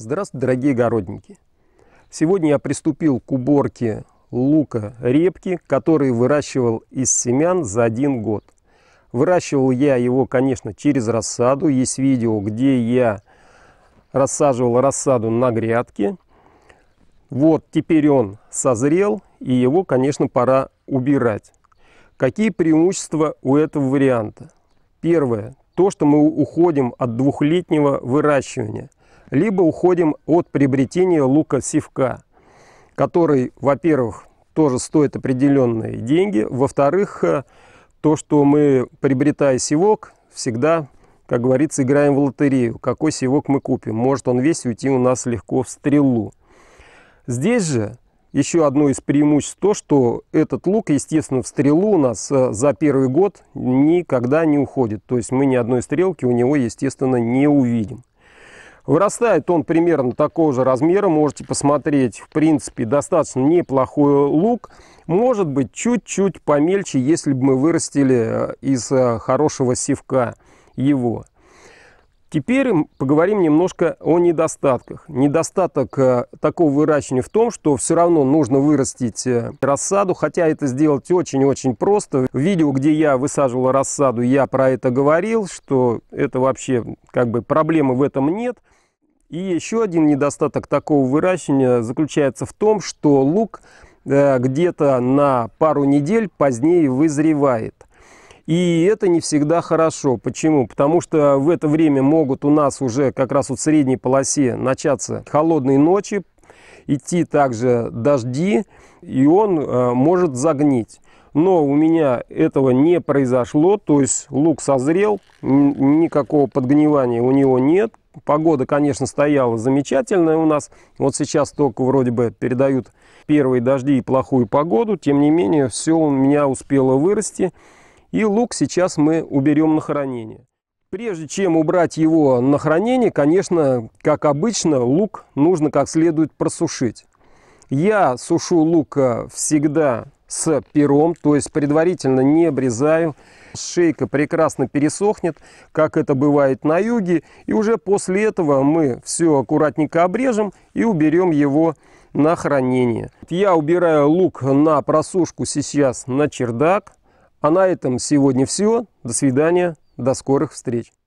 Здравствуйте, дорогие огородники! Сегодня я приступил к уборке лука репки, который выращивал из семян за один год. Выращивал я его, конечно, через рассаду. Есть видео, где я рассаживал рассаду на грядке. Вот теперь он созрел, и его, конечно, пора убирать. Какие преимущества у этого варианта? Первое. То, что мы уходим от двухлетнего выращивания – либо уходим от приобретения лука-севка, который, во-первых, тоже стоит определенные деньги, во-вторых, э, то, что мы, приобретая севок, всегда, как говорится, играем в лотерею, какой севок мы купим, может он весь уйти у нас легко в стрелу. Здесь же еще одно из преимуществ то, что этот лук, естественно, в стрелу у нас э, за первый год никогда не уходит. То есть мы ни одной стрелки у него, естественно, не увидим. Вырастает он примерно такого же размера, можете посмотреть, в принципе, достаточно неплохой лук. Может быть, чуть-чуть помельче, если бы мы вырастили э, из э, хорошего севка его. Теперь поговорим немножко о недостатках. Недостаток э, такого выращивания в том, что все равно нужно вырастить э, рассаду, хотя это сделать очень-очень просто. В видео, где я высаживал рассаду, я про это говорил, что это вообще как бы проблемы в этом нет. И еще один недостаток такого выращивания заключается в том, что лук э, где-то на пару недель позднее вызревает. И это не всегда хорошо. Почему? Потому что в это время могут у нас уже как раз вот в средней полосе начаться холодные ночи, идти также дожди, и он э, может загнить. Но у меня этого не произошло, то есть лук созрел, никакого подгнивания у него нет. Погода, конечно, стояла замечательная у нас. Вот сейчас только вроде бы передают первые дожди и плохую погоду. Тем не менее, все у меня успело вырасти. И лук сейчас мы уберем на хранение. Прежде чем убрать его на хранение, конечно, как обычно, лук нужно как следует просушить. Я сушу лук э, всегда с пером, то есть предварительно не обрезаю. Шейка прекрасно пересохнет, как это бывает на юге. И уже после этого мы все аккуратненько обрежем и уберем его на хранение. Я убираю лук на просушку сейчас на чердак. А на этом сегодня все. До свидания. До скорых встреч.